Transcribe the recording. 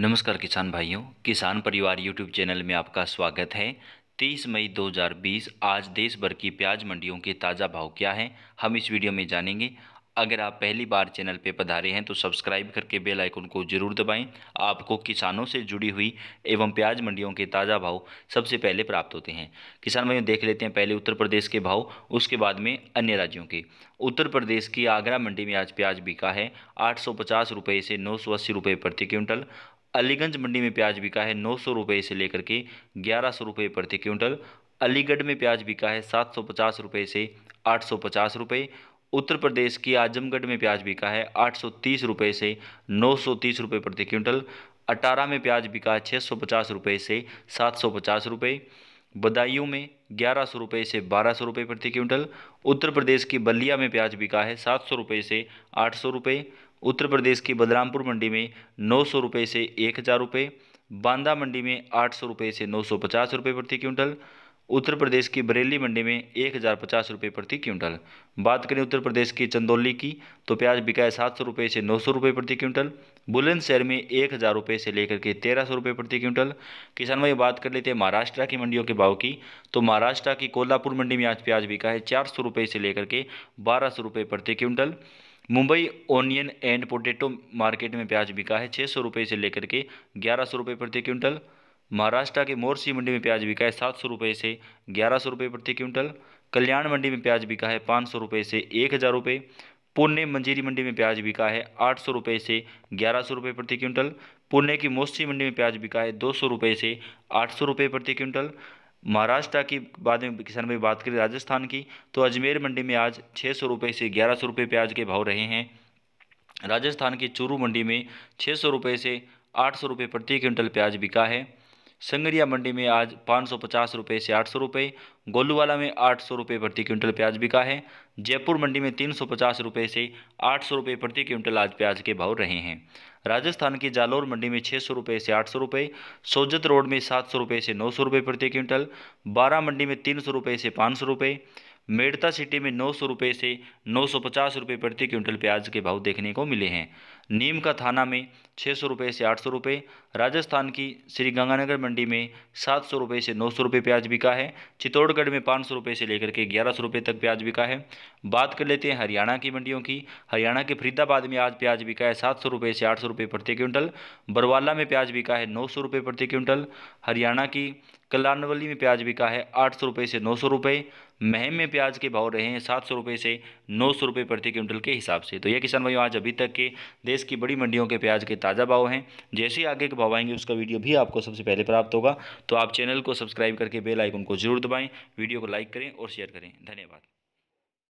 नमस्कार किसान भाइयों किसान परिवार यूट्यूब चैनल में आपका स्वागत है 30 मई 2020 आज देश भर की प्याज मंडियों के ताज़ा भाव क्या हैं हम इस वीडियो में जानेंगे अगर आप पहली बार चैनल पे पधारे हैं तो सब्सक्राइब करके बेल आइकन को जरूर दबाएं आपको किसानों से जुड़ी हुई एवं प्याज मंडियों के ताज़ा भाव सबसे पहले प्राप्त होते हैं किसान भाइयों देख लेते हैं पहले उत्तर प्रदेश के भाव उसके बाद में अन्य राज्यों के उत्तर प्रदेश की आगरा मंडी में आज प्याज बिका है आठ से नौ प्रति क्विंटल अलीगंज मंडी में प्याज बिका है नौ सौ रुपये से लेकर के ग्यारह सौ रुपये प्रति क्विंटल अलीगढ़ में प्याज बिका है सात सौ पचास रुपये से आठ सौ पचास रुपये उत्तर प्रदेश की आजमगढ़ में प्याज बिका है आठ सौ तीस रुपये से नौ सौ तीस रुपये प्रति क्विंटल अटारा में प्याज बिका है छः सौ पचास रुपये से सात सौ पचास रुपये बदायूं में ग्यारह सौ रुपये से बारह सौ रुपये प्रति क्विंटल उत्तर प्रदेश की बलिया में प्याज बिका है सात सौ रुपये से आठ सौ रुपये उत्तर प्रदेश की बलरामपुर मंडी में नौ सौ रुपये से एक हज़ार रुपये बांदा मंडी में आठ सौ रुपये से नौ सौ पचास रुपये प्रति क्विंटल उत्तर प्रदेश की बरेली मंडी में एक हज़ार पचास रुपये प्रति क्विंटल बात करें उत्तर प्रदेश की चंदौली की तो प्याज बिका है सात सौ रुपये से नौ सौ रुपये प्रति क्विंटल बुलंदशहर में एक हज़ार रुपये से लेकर के तेरह सौ रुपये प्रति क्विंटल किसान भाई बात कर लेते हैं महाराष्ट्र की मंडियों के भाव की तो महाराष्ट्र की कोल्हापुर मंडी में आज प्याज बिका है चार सौ रुपये से लेकर के बारह सौ रुपये प्रति quintal Mumbai onion and potato market में प्याज बिका है छः सौ रुपये से लेकर के ग्यारह सौ रुपये प्रति क्विंटल महाराष्ट्र के मोरसी मंडी में प्याज बिका है सात सौ रुपये से ग्यारह सौ रुपये प्रति क्विंटल कल्याण मंडी में प्याज बिका है पाँच सौ रुपये से एक हज़ार रुपये पुणे मंजीरी मंडी में प्याज बिका है आठ सौ रुपये से ग्यारह सौ रुपये प्रति क्विंटल पुणे की मोस्सी मंडी में प्याज बिका है दो सौ रुपये से आठ सौ रुपये प्रति क्विंटल महाराष्ट्र की बाद में किसान भाई बात करें राजस्थान की तो अजमेर मंडी में आज छः सौ रुपये से ग्यारह सौ रुपये प्याज के भाव रहे हैं राजस्थान की चूरू मंडी में छः सौ रुपये से आठ सौ रुपये प्रति क्विंटल प्याज बिका है संगरिया मंडी में आज पाँच सौ पचास रुपये से आठ सौ रुपये गोलूवाला में आठ सौ रुपये प्रति क्विंटल प्याज बिका है जयपुर मंडी में तीन सौ पचास रुपये से आठ सौ रुपये प्रति क्विंटल आज प्याज के भाव रहे हैं राजस्थान की जालौर मंडी में छः सौ रुपये से आठ सौ रुपये सोजत रोड में सात सौ रुपये से नौ सौ रुपये प्रति क्विंटल बारह मंडी में तीन सौ रुपये से पाँच सौ रुपये मेड़ता सिटी में नौ सौ रुपये से नौ सौ पचास रुपये प्रति क्विंटल प्याज के भाव देखने को मिले हैं नीम का थाना में छः सौ रुपये से आठ सौ रुपये राजस्थान की श्री गंगानगर मंडी में सात सौ रुपये से नौ सौ रुपये प्याज बिका है चित्तौड़गढ़ में पाँच सौ रुपये से लेकर के ग्यारह सौ रुपये तक प्याज बिका है बात कर लेते हैं हरियाणा की मंडियों की हरियाणा के फरीदाबाद में आज प्याज बिका है सात सौ रुपये से आठ सौ रुपये प्रति क्विंटल बरवाला में प्याज बिका है नौ सौ रुपये प्रति क्विंटल हरियाणा की कलानवली में प्याज बिका है आठ सौ रुपये से नौ सौ रुपये महम में प्याज के भाव रहे हैं सात सौ रुपये से नौ सौ रुपये प्रति क्विंटल के हिसाब से तो ये किसान भाइयों आज अभी तक के देश की बड़ी मंडियों के प्याज के ताज़ा भाव हैं जैसे ही आगे के भाव आएंगे उसका वीडियो भी आपको सबसे पहले प्राप्त होगा तो आप चैनल को सब्सक्राइब करके बेल आइकन को जरूर दबाएँ वीडियो को लाइक करें और शेयर करें धन्यवाद